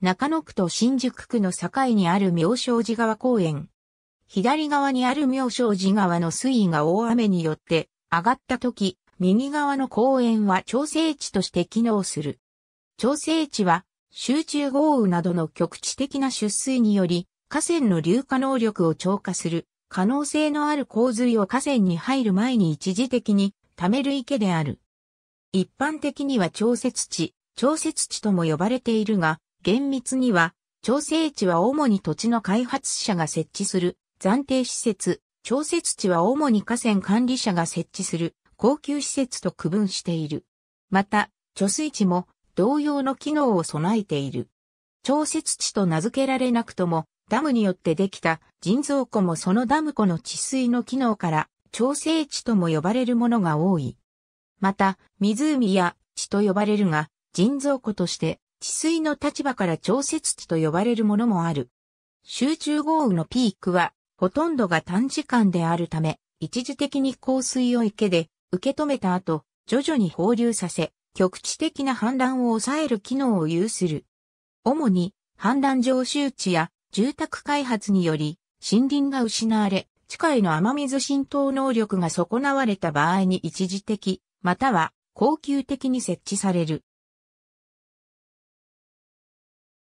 中野区と新宿区の境にある妙正寺川公園。左側にある妙正寺川の水位が大雨によって上がった時、右側の公園は調整地として機能する。調整地は集中豪雨などの局地的な出水により河川の流下能力を超過する可能性のある洪水を河川に入る前に一時的に溜める池である。一般的には調節地、調節地とも呼ばれているが、厳密には、調整地は主に土地の開発者が設置する暫定施設、調節地は主に河川管理者が設置する高級施設と区分している。また、貯水池も同様の機能を備えている。調節地と名付けられなくとも、ダムによってできた人造湖もそのダム湖の治水の機能から調整地とも呼ばれるものが多い。また、湖や地と呼ばれるが、人造湖として治水の立場から調節地と呼ばれるものもある。集中豪雨のピークは、ほとんどが短時間であるため、一時的に降水を池で受け止めた後、徐々に放流させ、局地的な氾濫を抑える機能を有する。主に、氾濫上周地や住宅開発により、森林が失われ、地下への雨水浸透能力が損なわれた場合に一時的、または恒久的に設置される。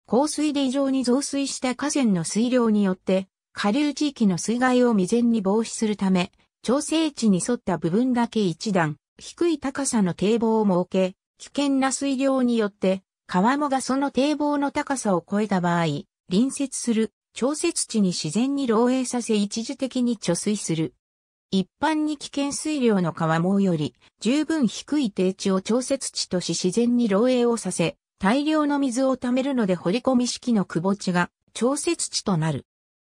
降水で異常に増水した河川の水量によって、下流地域の水害を未然に防止するため、調整値に沿った部分だけ一段、低い高さの堤防を設け、危険な水量によって、川もがその堤防の高さを超えた場合、隣接する調節地に自然に漏洩させ一時的に貯水する。一般に危険水量の川もより十分低い低地を調節地とし自然に漏洩をさせ、大量の水を溜めるので掘り込み式の窪地が調節地となる。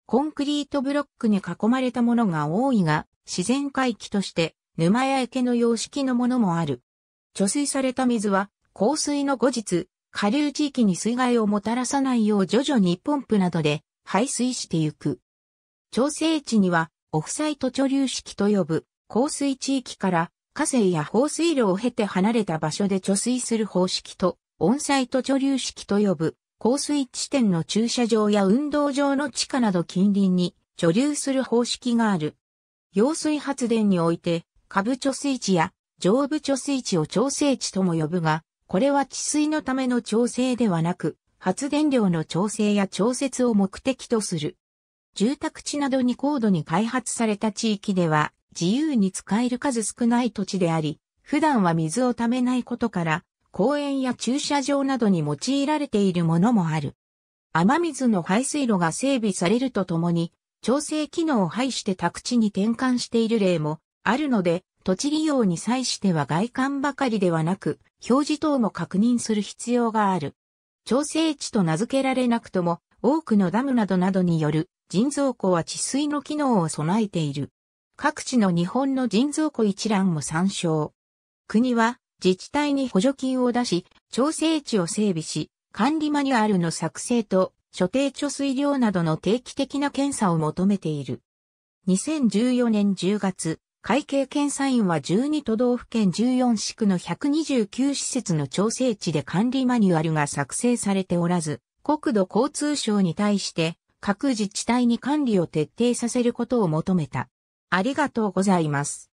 コンクリートブロックに囲まれたものが多いが、自然回帰として沼や池の様式のものもある。貯水された水は、降水の後日、下流地域に水害をもたらさないよう徐々にポンプなどで排水してゆく。調整地には、オフサイト貯留式と呼ぶ、降水地域から河川や放水路を経て離れた場所で貯水する方式と、オンサイト貯留式と呼ぶ、降水地点の駐車場や運動場の地下など近隣に貯留する方式がある。揚水発電において、下部貯水池や上部貯水池を調整池とも呼ぶが、これは治水のための調整ではなく、発電量の調整や調節を目的とする。住宅地などに高度に開発された地域では、自由に使える数少ない土地であり、普段は水をためないことから、公園や駐車場などに用いられているものもある。雨水の排水路が整備されるとともに、調整機能を排して宅地に転換している例もあるので、土地利用に際しては外観ばかりではなく、表示等も確認する必要がある。調整地と名付けられなくとも、多くのダムなどなどによる人造湖は治水の機能を備えている。各地の日本の人造湖一覧も参照。国は自治体に補助金を出し、調整地を整備し、管理マニュアルの作成と、所定貯水量などの定期的な検査を求めている。2014年10月、会計検査院は12都道府県14市区の129施設の調整地で管理マニュアルが作成されておらず、国土交通省に対して各自治体に管理を徹底させることを求めた。ありがとうございます。